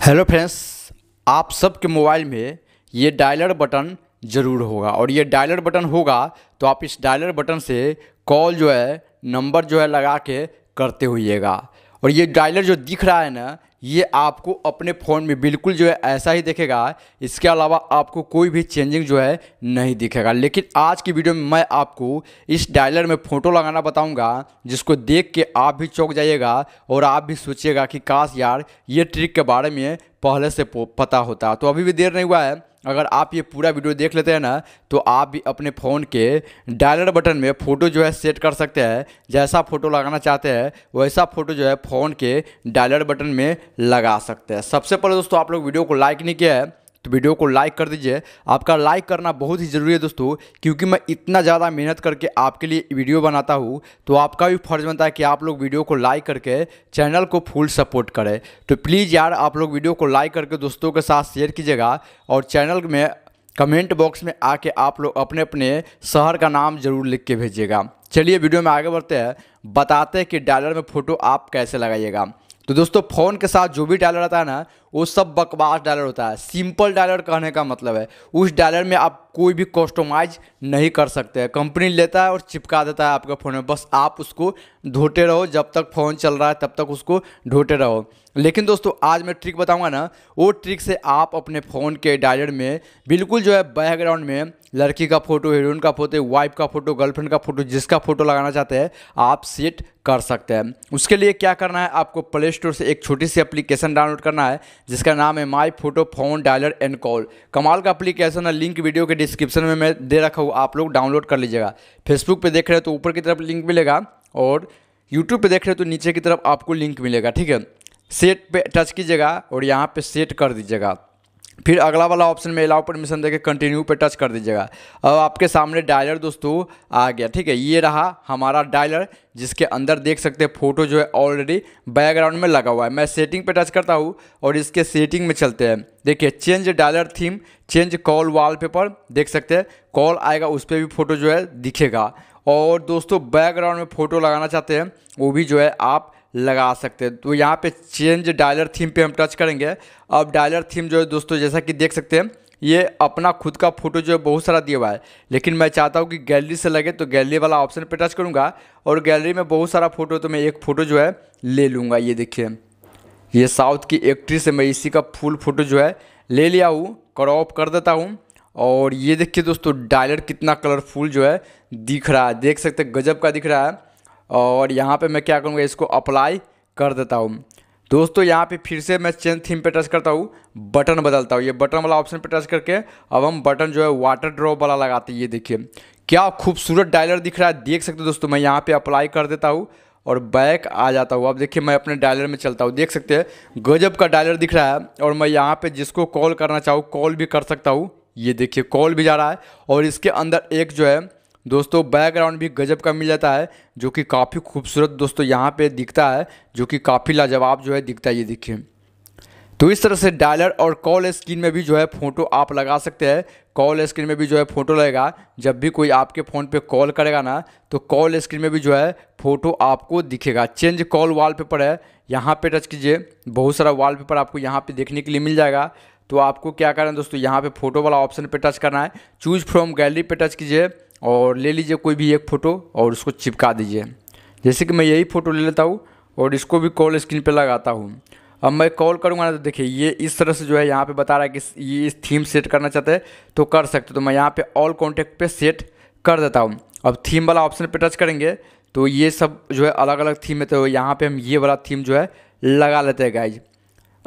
hello friends आप सबके mobile में ये डायलर बटन ज़रूर होगा और ये डायलर बटन होगा तो आप इस डायलर बटन से कॉल जो है नंबर जो है लगा के करते हुइएगा और ये डायलर जो दिख रहा है ना ये आपको अपने फ़ोन में बिल्कुल जो है ऐसा ही दिखेगा इसके अलावा आपको कोई भी चेंजिंग जो है नहीं दिखेगा लेकिन आज की वीडियो में मैं आपको इस डायलर में फ़ोटो लगाना बताऊंगा जिसको देख के आप भी चौंक जाइएगा और आप भी सोचिएगा कि काश यार ये ट्रिक के बारे में पहले से पता होता तो अभी भी देर नहीं हुआ है अगर आप ये पूरा वीडियो देख लेते हैं ना तो आप भी अपने फ़ोन के डायलर बटन में फ़ोटो जो है सेट कर सकते हैं जैसा फ़ोटो लगाना चाहते हैं वैसा फ़ोटो जो है फ़ोन के डायलर बटन में लगा सकते हैं सबसे पहले दोस्तों आप लोग वीडियो को लाइक नहीं किया है तो वीडियो को लाइक कर दीजिए आपका लाइक करना बहुत ही ज़रूरी है दोस्तों क्योंकि मैं इतना ज़्यादा मेहनत करके आपके लिए वीडियो बनाता हूँ तो आपका भी फर्ज बनता है कि आप लोग वीडियो को लाइक करके चैनल को फुल सपोर्ट करें तो प्लीज़ यार आप लोग वीडियो को लाइक करके दोस्तों के साथ शेयर कीजिएगा और चैनल में कमेंट बॉक्स में आके आप लोग अपने अपने शहर का नाम जरूर लिख के भेजिएगा चलिए वीडियो में आगे बढ़ते हैं बताते हैं कि डायलर में फ़ोटो आप कैसे लगाइएगा तो दोस्तों फ़ोन के साथ जो भी डायलर आता है ना वो सब बकवास डायलर होता है सिंपल डायलर कहने का मतलब है उस डायलर में आप कोई भी कस्टमाइज नहीं कर सकते हैं कंपनी लेता है और चिपका देता है आपके फ़ोन में बस आप उसको ढोते रहो जब तक फ़ोन चल रहा है तब तक उसको ढोते रहो लेकिन दोस्तों आज मैं ट्रिक बताऊंगा ना वो ट्रिक से आप अपने फ़ोन के डायलर में बिल्कुल जो है बैकग्राउंड में लड़की का फोटो हीरोइन का फोटो वाइफ का फोटो गर्लफ्रेंड का फोटो जिसका फोटो लगाना चाहते हैं आप सेट कर सकते हैं उसके लिए क्या करना है आपको प्ले स्टोर से एक छोटी सी एप्लीकेशन डाउनलोड करना है जिसका नाम है my photo phone dialer and call कमाल का एप्लीकेशन है लिंक वीडियो के डिस्क्रिप्शन में मैं दे रखा हूँ आप लोग डाउनलोड कर लीजिएगा फेसबुक पर देख रहे हैं तो ऊपर की तरफ लिंक मिलेगा और यूट्यूब पर देख रहे हो तो नीचे की तरफ आपको लिंक मिलेगा ठीक है सेट पे टच कीजिएगा और यहाँ पे सेट कर दीजिएगा फिर अगला वाला ऑप्शन में अलाउ परमिशन देके कंटिन्यू पे टच कर दीजिएगा अब आपके सामने डायलर दोस्तों आ गया ठीक है ये रहा हमारा डायलर जिसके अंदर देख सकते हैं फोटो जो है ऑलरेडी बैकग्राउंड में लगा हुआ है मैं सेटिंग पे टच करता हूँ और इसके सेटिंग में चलते हैं देखिए change dialer theme change call wallpaper देख सकते हैं कॉल आएगा उस पर भी फ़ोटो जो है दिखेगा और दोस्तों बैकग्राउंड में फ़ोटो लगाना चाहते हैं वो भी जो है आप लगा सकते हैं तो यहाँ पे चेंज डायलर थीम पे हम टच करेंगे अब डायलर थीम जो है दोस्तों जैसा कि देख सकते हैं ये अपना खुद का फोटो जो है बहुत सारा दिया हुआ है लेकिन मैं चाहता हूँ कि गैलरी से लगे तो गैलरी वाला ऑप्शन पर टच करूँगा और गैलरी में बहुत सारा फोटो तो मैं एक फ़ोटो जो है ले लूँगा ये देखिए ये साउथ की एक्ट्रेस है मैं इसी का फुल फोटो जो है ले लिया हूँ क्रॉप कर देता हूँ और ये देखिए दोस्तों डायलर कितना कलरफुल जो है दिख रहा है देख सकते गजब का दिख रहा है और यहाँ पे मैं क्या करूँगा इसको अप्लाई कर देता हूँ दोस्तों यहाँ पे फिर से मैं चेंज थीम पे टच करता हूँ बटन बदलता हूँ ये बटन वाला ऑप्शन पे टच करके अब हम बटन जो है वाटर ड्रॉप वाला लगाते हैं ये देखिए क्या खूबसूरत डायलर दिख रहा है देख सकते हो दोस्तों मैं यहाँ पे अप्लाई कर देता हूँ और बैक आ जाता हूँ अब देखिए मैं अपने डायलर में चलता हूँ देख सकते हैं गजब का डायलर दिख रहा है और मैं यहाँ पर जिसको कॉल करना चाहूँ कॉल भी कर सकता हूँ ये देखिए कॉल भी जा रहा है और इसके अंदर एक जो है दोस्तों बैकग्राउंड भी गजब का मिल जाता है जो कि काफ़ी खूबसूरत दोस्तों यहाँ पे दिखता है जो कि काफ़ी लाजवाब जो है दिखता है ये देखिए तो इस तरह से डायलर और कॉल स्क्रीन में भी जो है फ़ोटो आप लगा सकते हैं कॉल स्क्रीन में भी जो है फ़ोटो लगेगा जब भी कोई आपके फ़ोन पे कॉल करेगा ना तो कॉल स्क्रीन में भी जो है फ़ोटो आपको दिखेगा चेंज कॉल वॉलपेपर है यहाँ पे टच कीजिए बहुत सारा वॉलपेपर आपको यहाँ पे देखने के लिए मिल जाएगा तो आपको क्या करना है दोस्तों यहाँ पे फोटो वाला ऑप्शन पे टच करना है चूज़ फ्रॉम गैलरी पे टच कीजिए और ले लीजिए कोई भी एक फ़ोटो और उसको चिपका दीजिए जैसे कि मैं यही फ़ोटो ले लेता हूँ और इसको भी कॉल स्क्रीन पर लगाता हूँ अब मैं कॉल करूँगा ना तो देखिए ये इस तरह से जो है यहाँ पे बता रहा है कि ये इस थीम सेट करना चाहते हैं तो कर सकते तो मैं यहाँ पे ऑल कॉन्टेक्ट पे सेट कर देता हूँ अब थीम वाला ऑप्शन पे टच करेंगे तो ये सब जो है अलग अलग थीम है तो यहाँ पे हम ये वाला थीम जो है लगा लेते हैं गाइज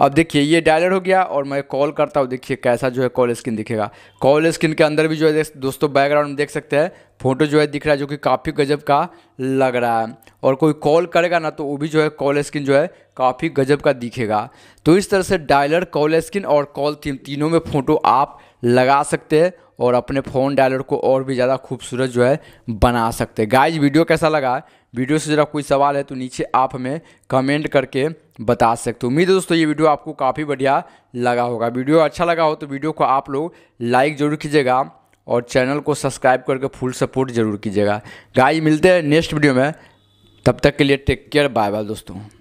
अब देखिए ये डायलर हो गया और मैं कॉल करता हूँ देखिए कैसा जो है कॉल स्क्रीन दिखेगा कॉल स्क्रीन के अंदर भी जो है दोस्तों बैकग्राउंड देख सकते हैं फ़ोटो जो है दिख रहा है जो कि काफ़ी गजब का लग रहा है और कोई कॉल करेगा ना तो वो भी जो है कॉल स्किन जो है काफ़ी गजब का दिखेगा तो इस तरह से डायलर कॉल स्किन और कॉल थीम तीनों में फ़ोटो आप लगा सकते हैं और अपने फ़ोन डायलर को और भी ज़्यादा खूबसूरत जो है बना सकते हैं गाइज वीडियो कैसा लगा वीडियो से ज़रा कोई सवाल है तो नीचे आप हमें कमेंट करके बता सकते हो उम्मीद है दोस्तों ये वीडियो आपको काफ़ी बढ़िया लगा होगा वीडियो अच्छा लगा हो तो वीडियो को आप लोग लाइक ज़रूर कीजिएगा और चैनल को सब्सक्राइब करके फुल सपोर्ट जरूर कीजिएगा गाइस मिलते हैं नेक्स्ट वीडियो में तब तक के लिए टेक केयर बाय बाय दोस्तों